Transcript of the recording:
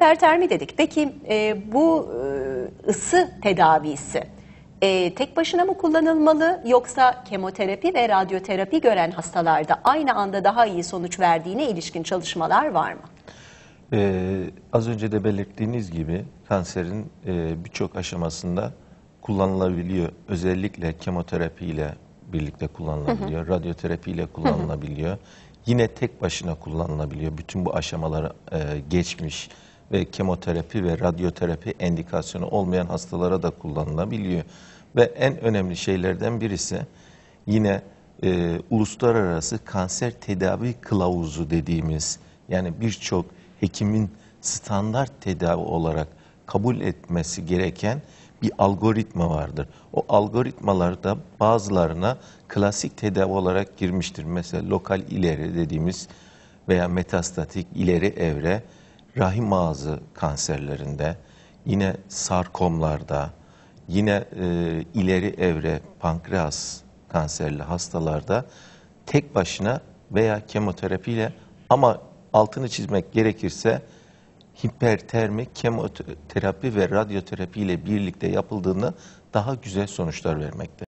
Hipertermi dedik. Peki e, bu e, ısı tedavisi e, tek başına mı kullanılmalı yoksa kemoterapi ve radyoterapi gören hastalarda aynı anda daha iyi sonuç verdiğine ilişkin çalışmalar var mı? Ee, az önce de belirttiğiniz gibi kanserin e, birçok aşamasında kullanılabiliyor. Özellikle kemoterapi ile birlikte kullanılabiliyor, hı hı. radyoterapi ile kullanılabiliyor. Hı hı. Yine tek başına kullanılabiliyor. Bütün bu aşamaları e, geçmiş ve kemoterapi ve radyoterapi endikasyonu olmayan hastalara da kullanılabiliyor. Ve en önemli şeylerden birisi yine e, uluslararası kanser tedavi kılavuzu dediğimiz yani birçok hekimin standart tedavi olarak kabul etmesi gereken bir algoritma vardır. O algoritmalarda bazılarına klasik tedavi olarak girmiştir. Mesela lokal ileri dediğimiz veya metastatik ileri evre rahim ağzı kanserlerinde, yine sarkomlarda, yine e, ileri evre pankreas kanserli hastalarda tek başına veya kemoterapiyle ama altını çizmek gerekirse hipertermi kemoterapi ve radyoterapi ile birlikte yapıldığını daha güzel sonuçlar vermekte.